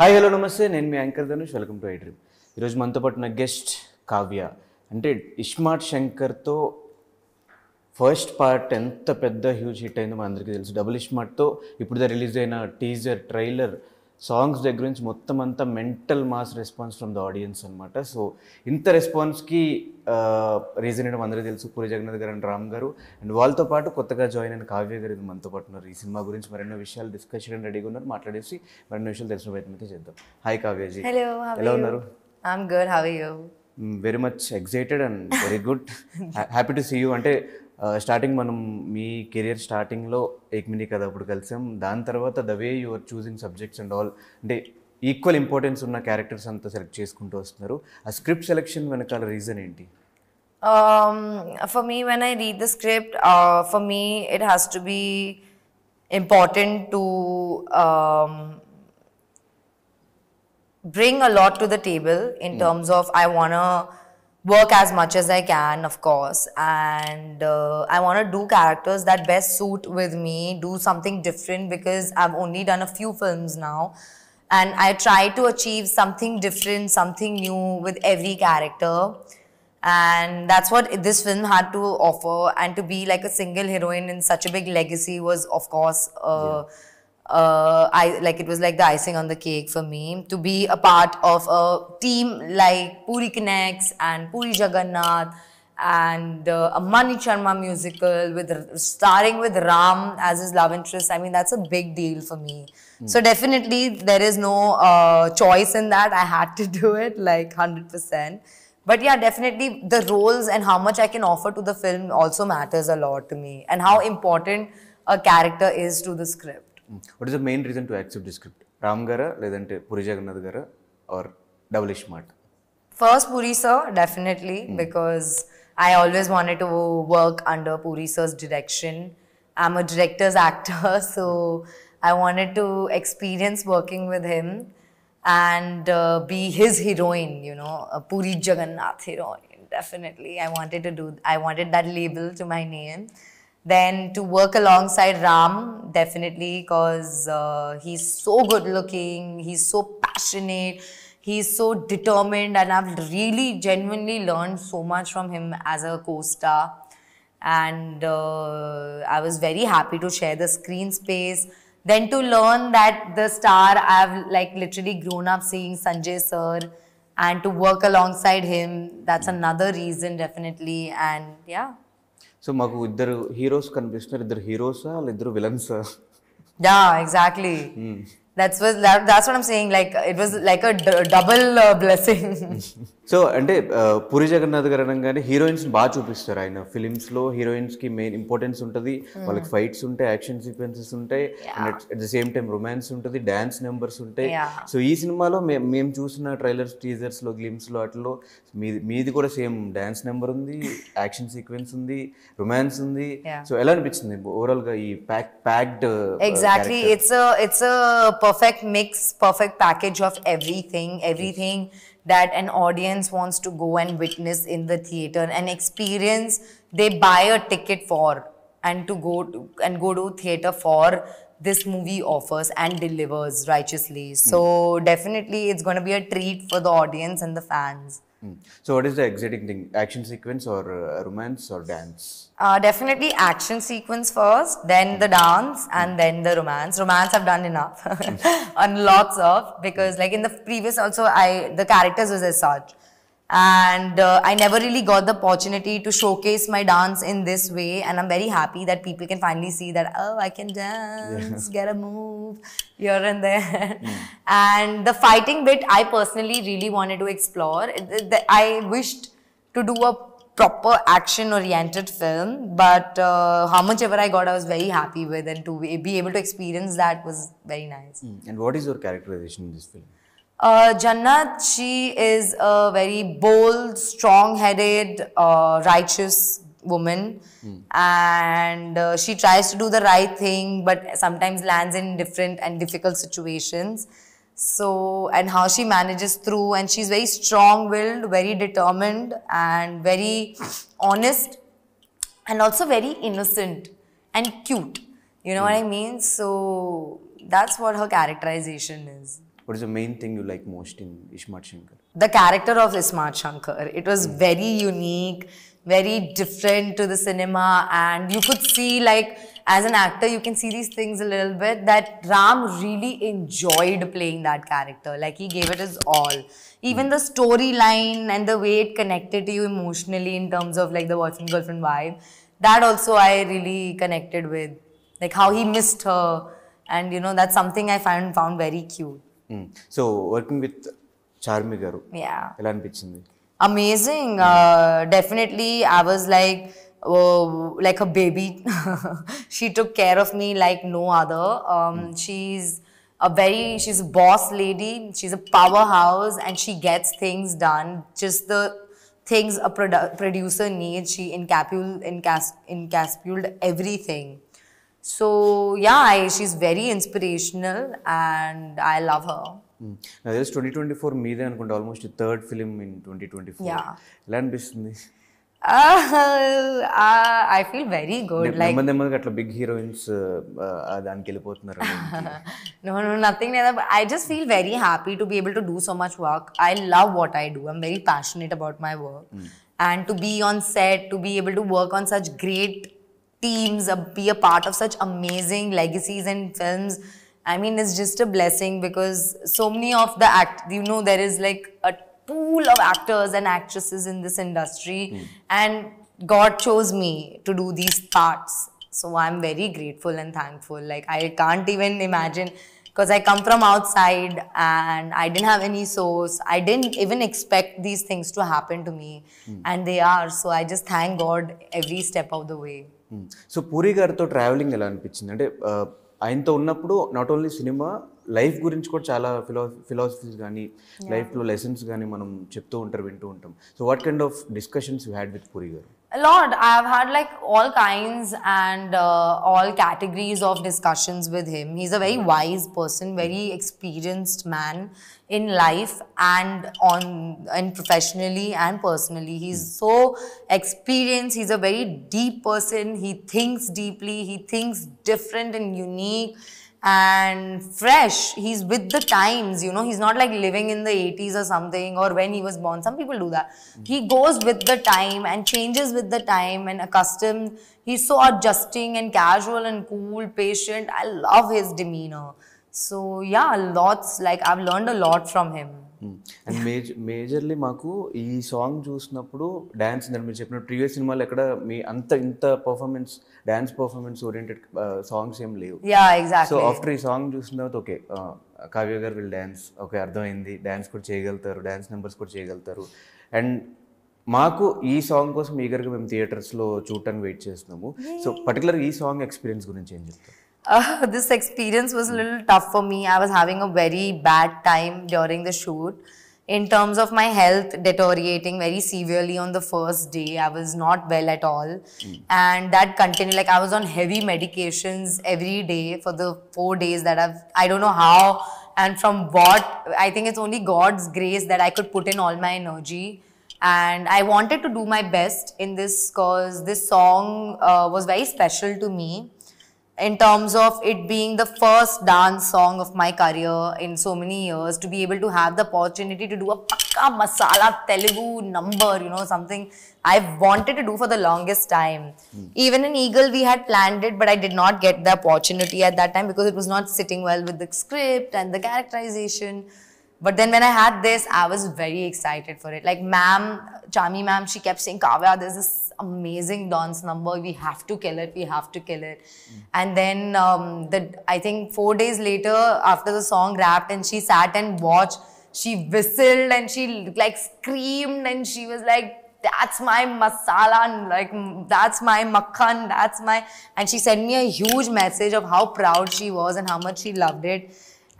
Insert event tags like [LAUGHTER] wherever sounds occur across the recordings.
Hi hello నమస్తే నేను మీ anchor Dhanush welcome to iDream ఈరోజు మనతో పాటు నా గెస్ట్ కావ్య అంటే ఇష్మార్ట్ శంకర్తో ఫస్ట్ పార్ట్ ఎంత పెద్ద హ్యూజ్ హిట్ అయిందో మనందరికీ తెలుసు డబుల్ ఇష్మార్ట్తో ఇప్పుడు రిలీజ్ అయిన టీజర్ ట్రైలర్ సాంగ్స్ దగ్గర నుంచి మొత్తం అంతా mental mass response from the audience అనమాట సో ఇంత రెస్పాన్స్కి రీజన్ ఏంటో అందరూ తెలుసు పూరి జగన్నాథ్ గారు అండ్ రామ్ గారు అండ్ వాళ్ళతో పాటు కొత్తగా జాయిన్ అయిన కావ్య గారు ఇది మనతో పాటు ఉన్నారు ఈ సినిమా గురించి మరెన్నో విషయాలు డిస్కస్ చేయడం రెడీగా ఉన్నారు మాట్లాడేసి మరెన్నో విషయాలు తెలిసిన ప్రయత్నం అయితే చేద్దాం హాయ్ కావ్యజీ ఎలా ఉన్నారు very much excited and very good happy to see you అంటే స్టార్టింగ్ మనం మీ కెరియర్ స్టార్టింగ్లో మినీ కదా అప్పుడు కలిసాం దాని తర్వాత the way your choosing subjects and all అంటే ఈక్వల్ ఇంపార్టెన్స్ ఉన్న క్యారెక్టర్స్ అంతా సెలెక్ట్ చేసుకుంటూ వస్తున్నారు ఆ స్క్రిప్ట్ సెలెక్షన్ వెనకాల రీజన్ ఏంటి for me when I read the script for me it has to be important to bring a lot to the table in terms of I I work as much as I can, of course. And uh, I want to do characters that best suit with me, do something different because I've only done a few films now. And I try to achieve something different, something new with every character. And that's what this film had to offer. And to be like a single heroine in such a big legacy was, of course, uh, yeah uh, I like it was like the icing on the cake for me to be a part of a team like Puri Connects and Puri Jagannath and uh, a Mani Sharma musical with starring with Ram as his love interest. I mean, that's a big deal for me. Mm. So hmm. definitely, there is no uh, choice in that. I had to do it like hundred percent. But yeah, definitely the roles and how much I can offer to the film also matters a lot to me, and how important a character is to the script. What is the main reason to accept this script? Script Ram గారా లేదంటే పురి జగన్నాథ్ గారా First, Purisa definitely, hmm. because I always wanted to work under Purisa's direction. I'm a director's actor, [LAUGHS] so I wanted to experience working with him and uh, be his heroine, you know, a Puri heroine. Definitely, I wanted to do. I wanted that label to my name. Then to work alongside Ram, definitely, because uh, he's so good looking, he's so passionate, he's so determined, and I've really genuinely learned so much from him as a co star. And uh, I was very happy to share the screen space. Then to learn that the star I've like literally grown up seeing Sanjay sir and to work alongside him, that's another reason, definitely. And yeah. So మాకు ఇద్దరు heroes కనిపిస్తున్నారు ఇద్దరు హీరోసా వాళ్ళు ఇద్దరు విలన్సా yeah exactly that's was that's what I'm saying like it was like a double blessing so అంటే Puri uh, Jagannadh గారు అనగానే హీరోయిన్స్ బాగా చూపిస్తారు ఆయన ఫిలిమ్స్ లో హీరోయిన్స్ కి మెయిన్ ఇంపార్టెన్స్ ఉంటుంది వాళ్ళకి ఫైట్స్ ఉంటాయి యాక్షన్ సీక్వెన్సెస్ ఉంటాయి at the same time romance ఉంటుంది డాన్స్ నెంబర్స్ ఉంటాయి సో ఈ సినిమాలో మేము చూసిన ట్రైలర్స్ టీజర్స్ లో గ్లిమ్స్ లో అట్లో మీది మీది కూడా సేమ్ డాన్స్ నెంబర్ ఉంది యాక్షన్ సీక్వెన్స్ ఉంది రొమాన్స్ ఉంది సో ఎలా అనిపించింది ఓవరాల్ గా ఈ pack packed exactly it's it's perfect mix, perfect package of everything, everything that an audience wants to go and witness in the theater, and experience they buy a ticket for and to go to, and go to theater for this movie offers and delivers righteously. So mm. definitely it's going to be a treat for the audience and the fans. So, what is the exciting thing? Action sequence or uh, romance or dance? Uh, definitely action sequence first, then the hmm. dance, and then the romance. Romance I've done enough, [LAUGHS] hmm. and lots of because like in the previous also, I the characters was as such and uh, I never really got the opportunity to showcase my dance in this way and I'm very happy that people can finally see that oh I can dance yeah. get a move here and there mm. and the fighting bit I personally really wanted to explore I wished to do a proper action oriented film but uh, how much ever I got I was very happy with and to be able to experience that was very nice. Mm. And what is your characterization in this film? Uh, Jannat, she is a very bold, strong-headed, uh, righteous woman mm. and uh, she tries to do the right thing but sometimes lands in different and difficult situations so and how she manages through and she's very strong-willed very determined and very honest and also very innocent and cute you know mm. what hmm. i mean so that's what her characterization is what is the main thing you like most in Ismat Shankar? The character of Ismat Shankar. It was mm. very unique, very different to the cinema, and you could see like as an actor, you can see these things a little bit that Ram really enjoyed playing that character. Like he gave it his all. Even mm. the storyline and the way it connected to you emotionally in terms of like the boyfriend girlfriend vibe, that also I really connected with. Like how he missed her. And you know, that's something I found found very cute. So working with Charmi గారు ఎలా అనిపించింది amazing definitely I was like like a baby. [LAUGHS] she took care of me like no other. Um, hmm. she's a very she's a boss lady. She's a powerhouse, and she gets things done. Just the things a produ- producer needs, she encapsulated encas- encapsulated everything. So yeah, she's very inspirational and I love her. Mm. Now this 2024 me then almost the third film in 2024. Yeah. Land business. Uh, uh, I feel very good. Ne, like, ne big heroines, uh, uh, [LAUGHS] no, no, nothing. I just feel very happy to be able to do so much work. I love what I do. I'm very passionate about my work. Hmm. And to be on set, to be able to work on such great teams, be a part of such amazing legacies and films. I mean, it's just a blessing because so many of the act, you know, there is like a pool of actors and actresses in this industry, mm. and God chose me to do these parts. So I'm very grateful and thankful. Like I can't even imagine because I come from outside and I didn't have any source. I didn't even expect these things to happen to me, mm. and they are. So I just thank God every step of the way. So hmm. Puri గారితో travelling ఎలా అనిపించింది అంటే ఆయనతో ఉన్నప్పుడు not only cinema life గురించి కూడా చాలా ఫిలా philosophies కానీ లైఫ్లో లెసన్స్ కానీ మనం చెప్తూ ఉంటారు వింటూ ఉంటాం so what kind of discussions you had with Puri గారు a lot i've had like all kinds and uh, all categories of discussions with him he's a very mm. wise person very mm. experienced man in life and on and professionally and personally he's mm. so experienced he's a very deep person he thinks deeply he thinks different and unique and fresh. He's with the times, you know. He's not like living in the 80s or something or when he was born. Some people do that. He goes with the time and changes with the time and accustomed. He's so adjusting and casual and cool, patient. I love his demeanor. So, yeah, lots. Like, I've learned a lot from him. And major majorly మాకు ఈ song చూసినప్పుడు dance దాని మీరు చెప్పిన previous సినిమాలు ఎక్కడ మీ అంత ఇంత performance dance performance oriented songs ఏం లేవు సో ఆఫ్టర్ ఈ సాంగ్ చూసిన తర్వాత ఓకే కావ్య గారు వీళ్ళు డ్యాన్స్ ఓకే అర్థమైంది డ్యాన్స్ కూడా చేయగలుగుతారు డ్యాన్స్ నెంబర్స్ కూడా చేయగలుగుతారు అండ్ మాకు ఈ సాంగ్ కోసం ఈగర్గా మేము థియేటర్స్లో చూడటానికి వెయిట్ చేస్తున్నాము సో పర్టికులర్ ఈ సాంగ్ ఎక్స్పీరియన్స్ గురించి ఏం చెప్తాం Uh, this experience was a little tough for me. I was having a very bad time during the shoot in terms of my health deteriorating very severely on the first day. I was not well at all. Mm. And that continued, like I was on heavy medications every day for the four days that I've, I don't know how and from what. I think it's only God's grace that I could put in all my energy. And I wanted to do my best in this because this song uh, was very special to me in terms of it being the first dance song of my career in so many years to be able to have the opportunity to do a pakka masala Telugu number, you know, something I've wanted to do for the longest time. Mm. Even in Eagle, we had planned it, but I did not get the opportunity at that time because it was not sitting well with the script and the characterization. But then when I had this, I was very excited for it. Like ma'am, Chami ma'am, she kept saying, Kavya, there's this amazing dance number. We have to kill it. We have to kill it. Mm. And then um, the I think four days later, after the song wrapped and she sat and watched, she whistled and she like screamed and she was like, that's my masala, like that's my makhan, that's my. And she sent me a huge message of how proud she was and how much she loved it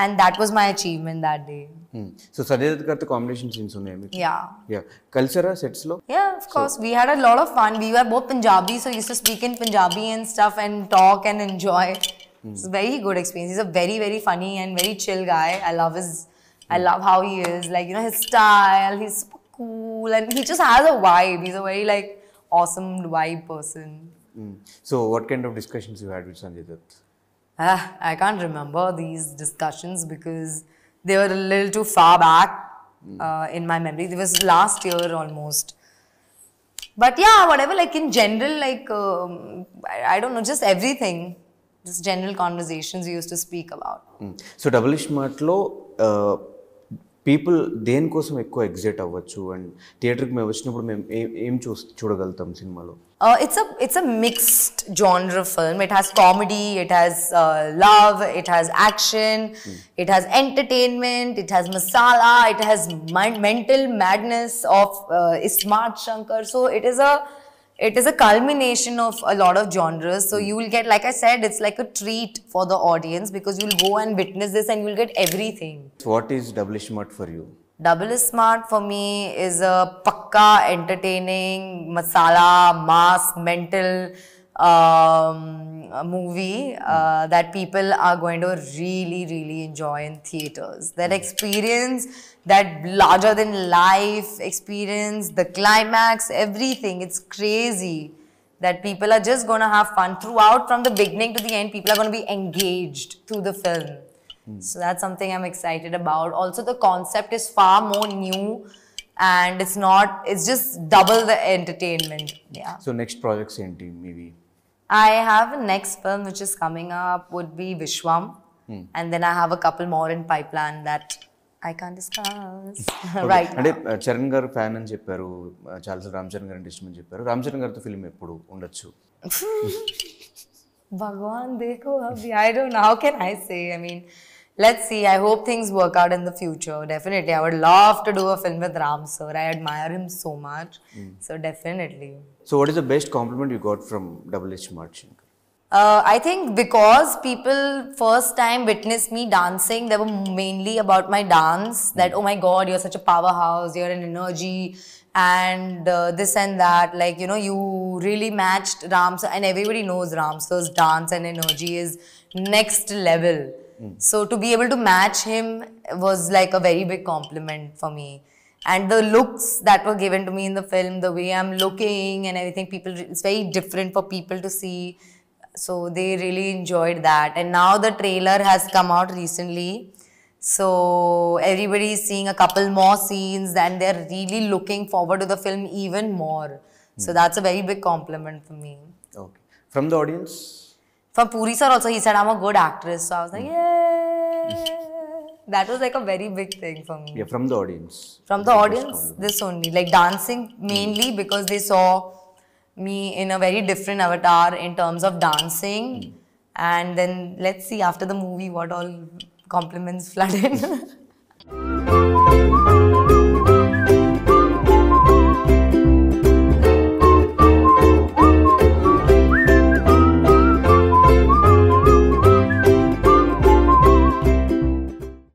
and that was my achievement that day. Hmm. So Sajid got the combination scenes on him. Yeah. Yeah. Culture sets low. Yeah, of course. So. we had a lot of fun. We were both Punjabi, so we used to speak in Punjabi and stuff and talk and enjoy. Hmm. It's a very good experience. He's a very, very funny and very chill guy. I love his I hmm. love how he is. Like, you know, his style, he's super cool and he just has a vibe. He's a very like awesome vibe person. Hmm. So what kind of discussions you had with Sanjay Dutt? Ah, I can't remember these discussions because they were a little too far back hmm. uh, in my memory. It was last year almost. But yeah, whatever, like in general, like, um, I, I, don't know, just everything. Just general conversations we used to speak about. Mm. So, Double Ishmatlo, uh people దేనికోసం ఎక్కువ excite అవ్వచ్చు and థియేటర్కి మేము వచ్చినప్పుడు మేము ఏం చూ చూడగలుగుతాం సినిమాలో it's a it's a mixed genre film it has comedy it has love it has action it has entertainment it has masala it has mental madness of smart Shankar so it is a it is a culmination of a lot of genres. So hmm. you will get, like I said, it's like a treat for the audience because you'll go and witness this and you'll get everything. What is Double Smart for you? Double Smart for me is a pakka, entertaining, masala, mass, mental, um, a movie uh, hmm. that people are going to really, really enjoy in theaters. That hmm. experience, that larger than life experience, the climax, everything. It's crazy that people are just going to have fun throughout from the beginning to the end. People are going to be engaged through the film. Mm. So that's something I'm excited about. Also, the concept is far more new and it's not, it's just double the entertainment. Yeah. So, next project, same team, maybe. I have a next film which is coming up would be Vishwam. Mm. And then I have a couple more in pipeline that I can discuss right అంటే చరణ్ గారు fan అని చెప్పారు చాలా రామ్ చరణ్ గారు ఇష్టం అని చెప్పారు రామ్ చరణ్ గారితో ఫిల్మ్ ఎప్పుడు ఉండొచ్చు భగవాన్ దేఖో అభి I don't know can I say I mean let's see. I hope things work out in the future. Definitely. I would love to do a film with Ram sir. I admire him so much. Mm. So, definitely. So, what is the best compliment you got from Double H Marching? Uh, I think because people first time witnessed me dancing, they were mainly about my dance. That, mm. oh my God, you're such a powerhouse, you're an energy, and uh, this and that. Like, you know, you really matched sir. and everybody knows Ram sir's dance and energy is next level. Hmm. So to be able to match him was like a very big compliment for me. And the looks that were given to me in the film, the way I'm looking and everything, people it's very different for people to see. So they really enjoyed that. And now the trailer has come out recently. So everybody is seeing a couple more scenes and they're really looking forward to the film even more. Mm. So hmm. that's a very big compliment for me. Okay. From the audience? From Puri sir also, he said, I'm a good actress. So I was like, mm. yeah. [LAUGHS] that was like a very big thing for me. Yeah, from the audience. From the, the audience, this only. Like dancing mainly mm. because they saw me in a very different avatar in terms of dancing. Mm. And then let's see after the movie what all compliments [LAUGHS] flooded. [LAUGHS]